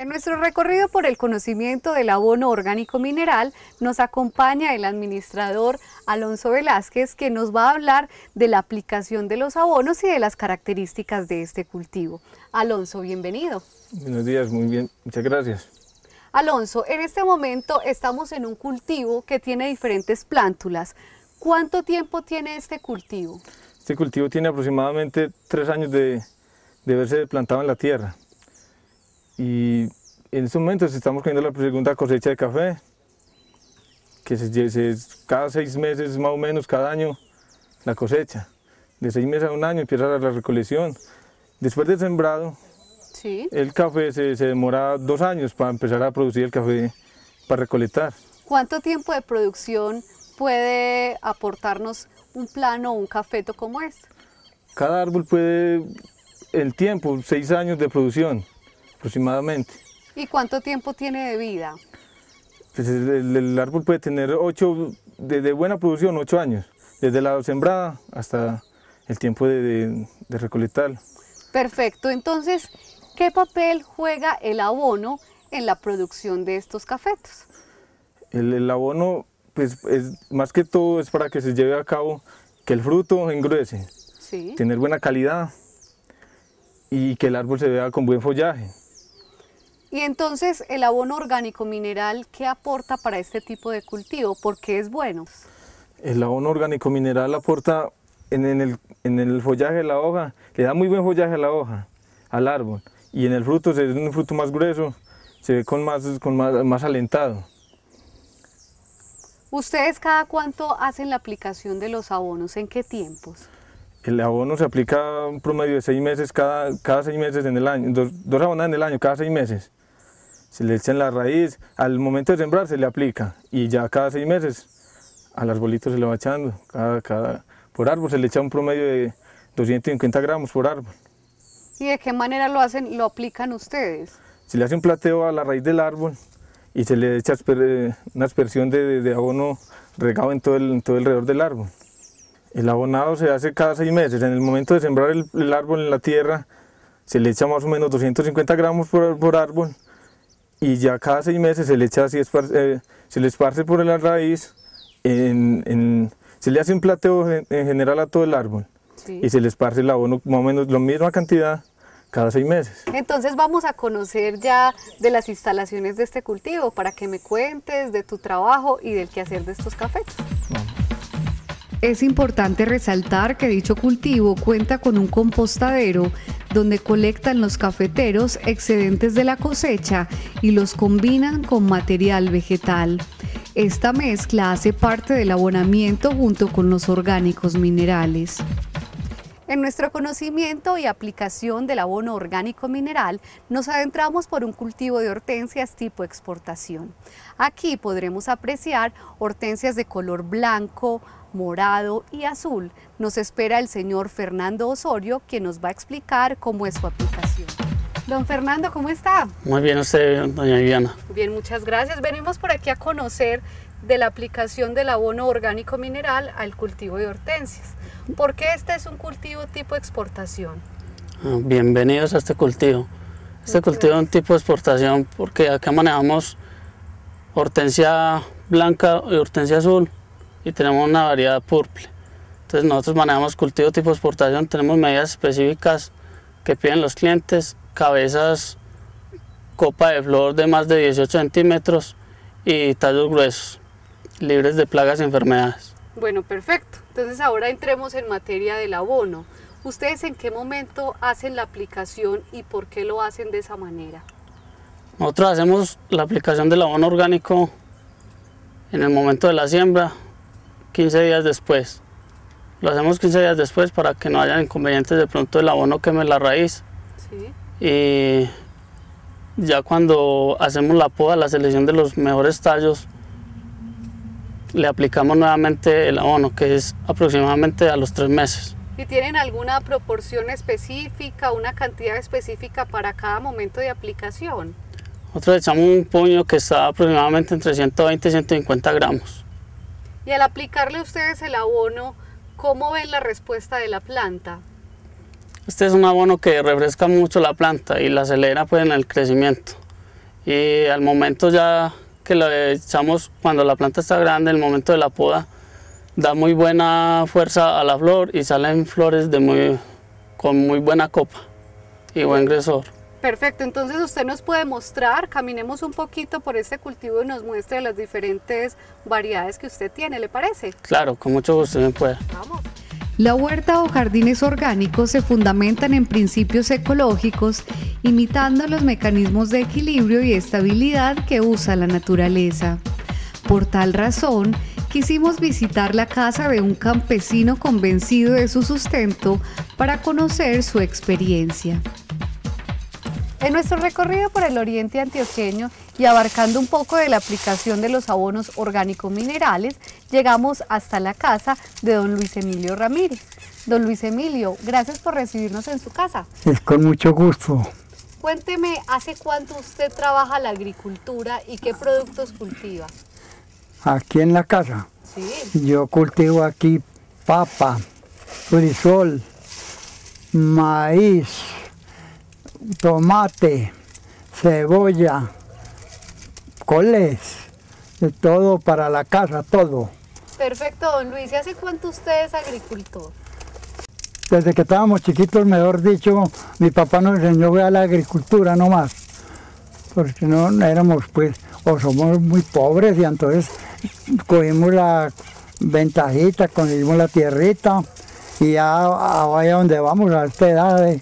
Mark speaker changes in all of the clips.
Speaker 1: En nuestro recorrido por el conocimiento del abono orgánico mineral nos acompaña el administrador Alonso Velázquez que nos va a hablar de la aplicación de los abonos y de las características de este cultivo. Alonso, bienvenido.
Speaker 2: Buenos días, muy bien, muchas gracias.
Speaker 1: Alonso, en este momento estamos en un cultivo que tiene diferentes plántulas. ¿Cuánto tiempo tiene este cultivo?
Speaker 2: Este cultivo tiene aproximadamente tres años de, de verse plantado en la tierra. Y en estos momento estamos cogiendo la segunda cosecha de café, que se, cada seis meses más o menos, cada año, la cosecha. De seis meses a un año empieza la, recolección. Después de sembrado, el café se, se, demora dos años para empezar a producir el café, para recolectar.
Speaker 1: ¿Cuánto tiempo de producción puede aportarnos un plano un cafeto como este?
Speaker 2: Cada árbol puede, el tiempo, seis años de producción aproximadamente.
Speaker 1: ¿Y cuánto tiempo tiene de vida?
Speaker 2: Pues el, árbol puede tener 8, de buena producción, ocho años, desde la sembrada hasta el tiempo de, de, recolectarlo.
Speaker 1: Perfecto, entonces, ¿qué papel juega el abono en la producción de estos cafetos?
Speaker 2: El, abono, pues es, más que todo es para que se lleve a cabo que el fruto engruese, tener buena calidad y que el árbol se vea con buen follaje.
Speaker 1: Y entonces, ¿el abono orgánico mineral qué aporta para este tipo de cultivo? ¿Por qué es bueno?
Speaker 2: El abono orgánico mineral aporta en, el, follaje de la hoja, le da muy buen follaje a la hoja, al árbol. Y en el fruto, se ve un fruto más grueso, se ve con más, con más, alentado.
Speaker 1: ¿Ustedes cada cuánto hacen la aplicación de los abonos? ¿En qué tiempos?
Speaker 2: El abono se aplica un promedio de seis meses, cada, cada seis meses en el año, dos, dos abonadas en el año, cada seis meses se le echa en la raíz, al momento de sembrar se le aplica y ya cada seis meses al arbolito se le va echando, cada, por árbol se le echa un promedio de 250 gramos por árbol.
Speaker 1: ¿Y de qué manera lo hacen, lo aplican ustedes?
Speaker 2: Se le hace un plateo a la raíz del árbol y se le echa eh, una aspersión de, abono regado en todo, el, todo alrededor del árbol. El abonado se hace cada seis meses. En el momento de sembrar el, árbol en la tierra, se le echa más o menos 250 gramos por, por árbol y ya cada seis meses se le echa así, eh, se le esparce por la raíz, en, se le hace un plateo en, general a todo el árbol y se le esparce el abono más o menos la misma cantidad cada seis meses.
Speaker 1: Entonces vamos a conocer ya de las instalaciones de este cultivo para que me cuentes de tu trabajo y del quehacer de estos cafés. Es importante resaltar que dicho cultivo cuenta con un compostadero donde colectan los cafeteros excedentes de la cosecha y los combinan con material vegetal. Esta mezcla hace parte del abonamiento junto con los orgánicos minerales. En nuestro conocimiento y aplicación del abono orgánico mineral, nos adentramos por un cultivo de hortensias tipo exportación. Aquí podremos apreciar hortensias de color blanco, morado y azul. Nos espera el señor Fernando Osorio, que nos va a explicar cómo es su aplicación. Don Fernando, ¿cómo está?
Speaker 3: Muy bien, usted, doña Viviana.
Speaker 1: Bien, muchas gracias. Venimos por aquí a conocer de la aplicación del abono orgánico mineral al cultivo de hortensias. ¿Por qué este es un cultivo tipo exportación?
Speaker 3: Ah, bienvenidos a este cultivo. Este cultivo es un tipo de exportación porque acá manejamos hortensia blanca y hortensia azul y tenemos una variedad purple. Entonces nosotros manejamos cultivo tipo exportación, tenemos medidas específicas que piden los clientes, cabezas, copa de flor de más de 18 centímetros y tallos gruesos, libres de plagas y enfermedades.
Speaker 1: Bueno, perfecto. Entonces ahora entremos en materia del abono. ¿Ustedes en qué momento hacen la aplicación y por qué lo hacen de esa manera?
Speaker 3: Nosotros hacemos la aplicación del abono orgánico en el momento de la siembra, 15 días después. Lo hacemos 15 días después para que no haya inconvenientes de pronto el abono queme la raíz. Y ya cuando hacemos la poda, la selección de los mejores tallos, le aplicamos nuevamente el abono, que es aproximadamente a los tres meses.
Speaker 1: ¿Y tienen alguna proporción específica, una cantidad específica para cada momento de aplicación?
Speaker 3: Nosotros echamos un puño que está aproximadamente entre 120 y 150 gramos.
Speaker 1: Y al aplicarle ustedes el abono, ¿cómo ven la respuesta de la planta?
Speaker 3: Este es un abono que refresca mucho la planta y la acelera pues en el crecimiento. Y al momento ya que lo echamos, cuando la planta está grande, el momento de la poda, da muy buena fuerza a la flor y salen flores de muy, con muy buena copa y buen grosor.
Speaker 1: Perfecto, entonces usted nos puede mostrar, caminemos un poquito por este cultivo y nos muestre las diferentes variedades que usted tiene, ¿le parece?
Speaker 3: Claro, con mucho gusto, me puede. Vamos.
Speaker 1: La huerta o jardines orgánicos se fundamentan en principios ecológicos, imitando los mecanismos de equilibrio y estabilidad que usa la naturaleza. Por tal razón, quisimos visitar la casa de un campesino convencido de su sustento para conocer su experiencia. En nuestro recorrido por el oriente antioqueño y abarcando un poco de la aplicación de los abonos orgánico-minerales, llegamos hasta la casa de don Luis Emilio Ramírez. Don Luis Emilio, gracias por recibirnos en su casa.
Speaker 4: Es con mucho gusto.
Speaker 1: Cuénteme, ¿hace cuánto usted trabaja la agricultura y qué productos cultiva?
Speaker 4: Aquí en la casa. Sí. Yo cultivo aquí papa, frisol, maíz, tomate, cebolla, coles, de todo para la casa, todo.
Speaker 1: Perfecto, don Luis. ¿Y hace cuánto usted es agricultor?
Speaker 4: Desde que estábamos chiquitos, mejor dicho, mi papá nos enseñó a la agricultura nomás, porque no éramos pues, o somos muy pobres y entonces cogimos la ventajita, cogimos la tierrita y ya vaya donde vamos a esta edad eh,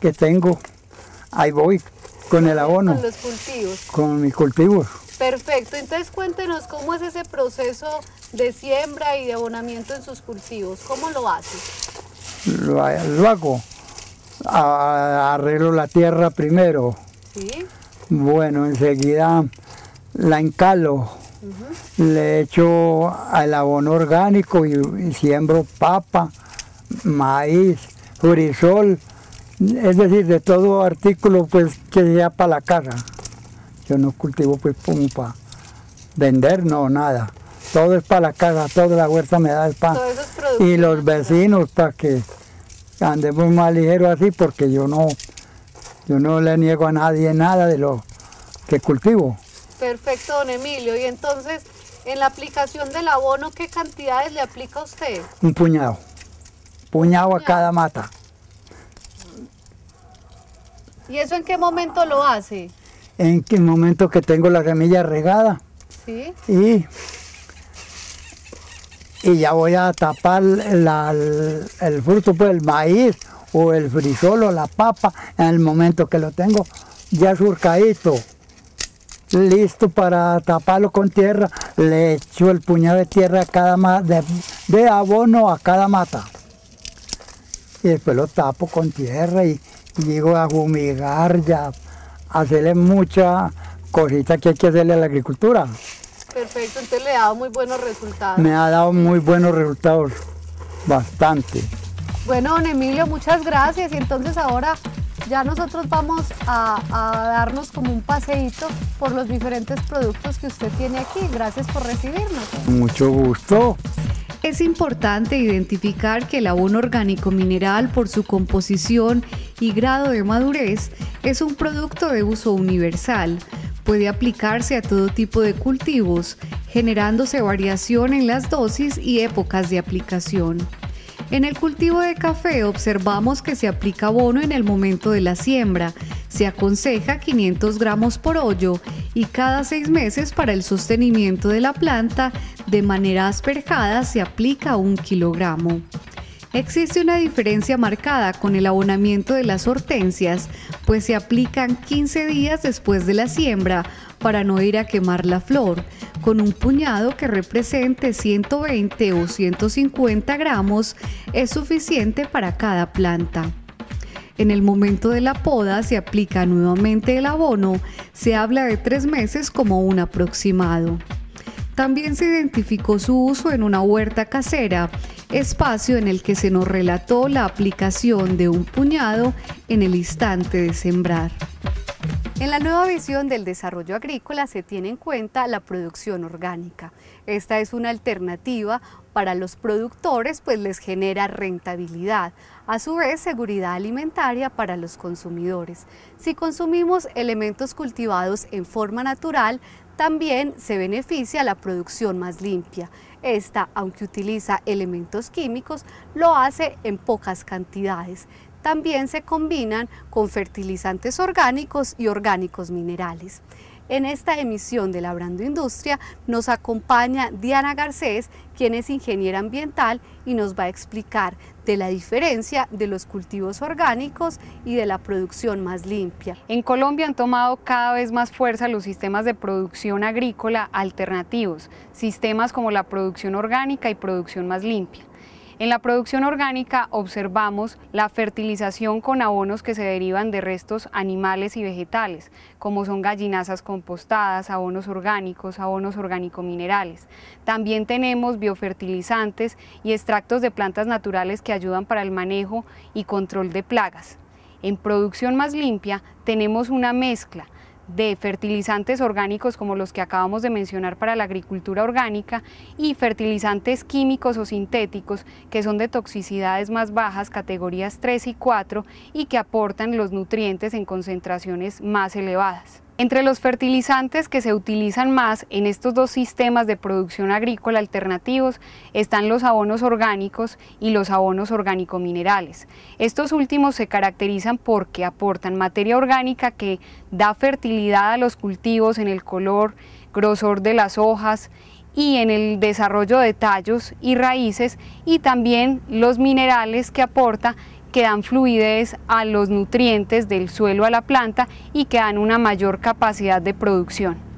Speaker 4: que tengo ahí voy con el abono. Con los
Speaker 1: cultivos.
Speaker 4: Con mis cultivos.
Speaker 1: Perfecto, entonces cuéntenos cómo es ese proceso de siembra y de abonamiento en sus cultivos, ¿cómo lo hace?
Speaker 4: Lo, hago, arreglo la tierra primero. Sí. Bueno, enseguida la encalo, le echo el abono orgánico y, siembro papa, maíz, frisol es decir, de todo artículo pues que sea para la casa. Yo no cultivo pues como para vender, no, nada. Todo es para la casa, toda la huerta me da el pan. Y los vecinos para que andemos más ligero así porque yo no, yo no le niego a nadie nada de lo que cultivo.
Speaker 1: Perfecto, don Emilio. Y entonces, en la aplicación del abono, ¿qué cantidades le aplica usted?
Speaker 4: Un puñado. puñado? a cada mata.
Speaker 1: ¿Y eso en qué momento lo hace?
Speaker 4: En qué momento que tengo la semilla regada. Sí. Y, y ya voy a tapar el, fruto, pues el maíz o el frisol o la papa, en el momento que lo tengo ya surcadito, listo para taparlo con tierra, le echo el puñado de tierra a cada de, de abono a cada mata. Y después lo tapo con tierra y, Llego a humigar ya, hacerle mucha cosita que hay que hacerle a la agricultura.
Speaker 1: Perfecto, entonces le ha dado muy buenos resultados. Me
Speaker 4: ha dado muy buenos resultados, bastante.
Speaker 1: Bueno, don Emilio, muchas gracias. Y entonces ahora ya nosotros vamos a, a, darnos como un paseíto por los diferentes productos que usted tiene aquí. Gracias por recibirnos. Mucho gusto. Es importante identificar que el abono orgánico mineral por su composición y grado de madurez es un producto de uso universal. Puede aplicarse a todo tipo de cultivos, generándose variación en las dosis y épocas de aplicación. En el cultivo de café observamos que se aplica abono en el momento de la siembra. Se aconseja 500 gramos por hoyo y cada seis meses para el sostenimiento de la planta, de manera asperjada se aplica un kilogramo. Existe una diferencia marcada con el abonamiento de las hortensias, pues se aplican 15 días después de la siembra para no ir a quemar la flor, con un puñado que represente 120 o 150 gramos es suficiente para cada planta. En el momento de la poda se aplica nuevamente el abono, se habla de tres meses como un aproximado. También se identificó su uso en una huerta casera espacio en el que se nos relató la aplicación de un puñado en el instante de sembrar. En la nueva visión del desarrollo agrícola se tiene en cuenta la producción orgánica. Esta es una alternativa para los productores pues les genera rentabilidad, a su vez seguridad alimentaria para los consumidores. Si consumimos elementos cultivados en forma natural, también se beneficia la producción más limpia. Esta, aunque utiliza elementos químicos, lo hace en pocas cantidades también se combinan con fertilizantes orgánicos y orgánicos minerales. En esta emisión de Labrando Industria nos acompaña Diana Garcés, quien es ingeniera ambiental y nos va a explicar de la diferencia de los cultivos orgánicos y de la producción más limpia. En Colombia han tomado cada vez más
Speaker 5: fuerza los sistemas de producción agrícola alternativos, sistemas como la producción orgánica y producción más limpia. En la producción orgánica observamos la fertilización con abonos que se derivan de restos animales y vegetales, como son gallinazas compostadas, abonos orgánicos, abonos orgánico-minerales. También tenemos biofertilizantes y extractos de plantas naturales que ayudan para el manejo y control de plagas. En producción más limpia tenemos una mezcla de fertilizantes orgánicos como los que acabamos de mencionar para la agricultura orgánica y fertilizantes químicos o sintéticos que son de toxicidades más bajas, categorías 3 y 4, y que aportan los nutrientes en concentraciones más elevadas. Entre los fertilizantes que se utilizan más en estos dos sistemas de producción agrícola alternativos están los abonos orgánicos y los abonos orgánico-minerales. Estos últimos se caracterizan porque aportan materia orgánica que da fertilidad a los cultivos en el color, grosor de las hojas y en el desarrollo de tallos y raíces y también los minerales que aporta que dan fluidez a los nutrientes del suelo a la planta y que dan una mayor capacidad de producción.